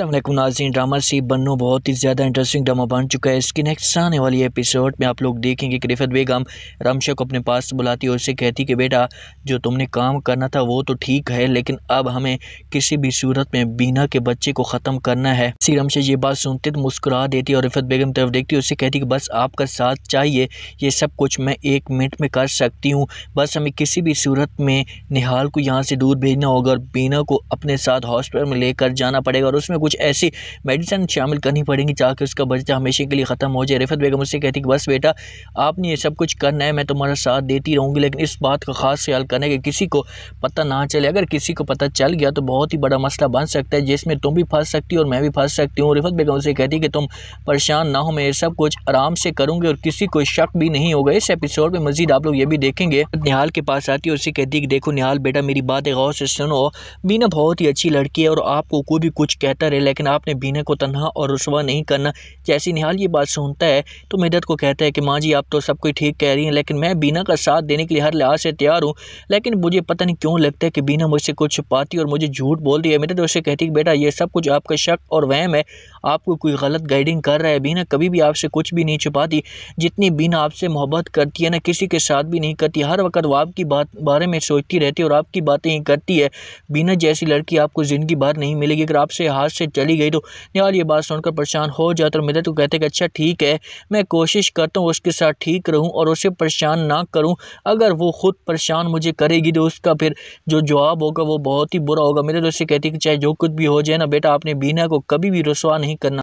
अल्लाम नाजीन ड्रामा सी बनो बहुत ही ज़्यादा इंटरेस्टिंग ड्रामा बन चुका है इसकी नेक्स्ट आने वाली एपिसोड में आप लोग देखेंगे कि रिफत बेगम रमशा को अपने पास बुलाती और उसे कहती कि बेटा जो तुमने काम करना था वो तो ठीक है लेकिन अब हमें किसी भी सूरत में बीना के बच्चे को ख़त्म करना है सी रमशा ये बात सुनते तो मुस्कुरा देती और रिफत बेगम तरफ देखती उससे कहती कि बस आपका साथ चाहिए ये सब कुछ मैं एक मिनट में कर सकती हूँ बस हमें किसी भी सूरत में निहाल को यहाँ से दूर भेजना होगा और बीना को अपने साथ हॉस्पिटल में लेकर जाना पड़ेगा और उसमें कुछ ऐसी मेडिसिन शामिल करनी पड़ेंगी ताकि उसका बच्चा हमेशा के लिए ख़त्म हो जाए रिफत बेगम उससे कहती कि बस बेटा आपने ये सब कुछ करना है मैं तुम्हारा साथ देती रहूँगी लेकिन इस बात का ख़ास ख्याल करना है कि किसी को पता ना चले अगर किसी को पता चल गया तो बहुत ही बड़ा मसला बन सकता है जिसमें तुम भी फंस सकती हो और मैं भी फंस सकती हूँ रिफत बेगम उसे कहती कि तुम परेशान ना हो मैं ये सब कुछ आराम से करूँगी और किसी को शक भी नहीं होगा इस एपिसोड में मजीद आप लोग ये भी देखेंगे निहाल के पास आती है उसे उससे कहती है कि देखो निहाल बेटा मेरी बात है गौर से सुनो मीना बहुत ही अच्छी लड़की है और आपको कोई भी कुछ कहता करे लेकिन आपने बीने को तनहा और रसवा नहीं करना जैसी निहाल ये बात सुनता है तो मेदत को कहता है कि माँ जी आप तो सब कोई ठीक कह रही हैं लेकिन मैं बीना का साथ देने के लिए हर लिहाज से तैयार हूँ लेकिन मुझे पता नहीं क्यों लगता है कि बीना मुझसे कुछ छुपाती और मुझे झूठ बोल दिया है मिदत उससे कहती है बेटा ये सब कुछ आपका शक और वहम है आपको कोई गलत गाइडिंग कर रहा है बीना कभी भी आपसे कुछ भी नहीं छुपाती जितनी बीना आपसे मोहब्बत करती है ना किसी के साथ भी नहीं करती हर वक्त वो आपकी बात बारे में सोचती रहती है और आपकी बातें ही करती है बीना जैसी लड़की आपको ज़िंदगी भर नहीं मिलेगी अगर आपसे हाथ से से चली गई तो निहाल ये बात सुनकर परेशान हो जाता और मिदत को कहते कि अच्छा ठीक है मैं कोशिश करता हूँ उसके साथ ठीक रहूँ और उसे परेशान ना करूँ अगर वो ख़ुद परेशान मुझे करेगी तो उसका फिर जो जवाब होगा वो बहुत ही बुरा होगा मिदत तो उससे कहती कि चाहे जो कुछ भी हो जाए ना बेटा आपने बीना को कभी भी रसवा नहीं करना